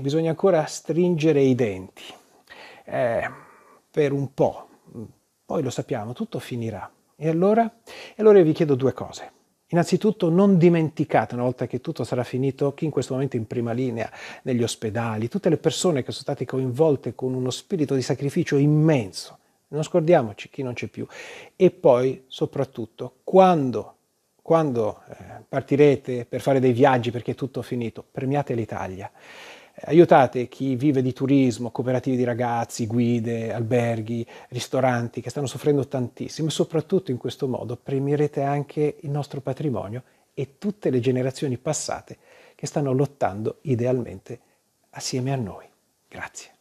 bisogna ancora stringere i denti eh, per un po', poi lo sappiamo, tutto finirà. E allora? E allora io vi chiedo due cose. Innanzitutto non dimenticate, una volta che tutto sarà finito, chi in questo momento è in prima linea, negli ospedali, tutte le persone che sono state coinvolte con uno spirito di sacrificio immenso. Non scordiamoci chi non c'è più. E poi, soprattutto, quando, quando eh, partirete per fare dei viaggi perché è tutto finito, premiate l'Italia aiutate chi vive di turismo, cooperative di ragazzi, guide, alberghi, ristoranti che stanno soffrendo tantissimo e soprattutto in questo modo premierete anche il nostro patrimonio e tutte le generazioni passate che stanno lottando idealmente assieme a noi. Grazie.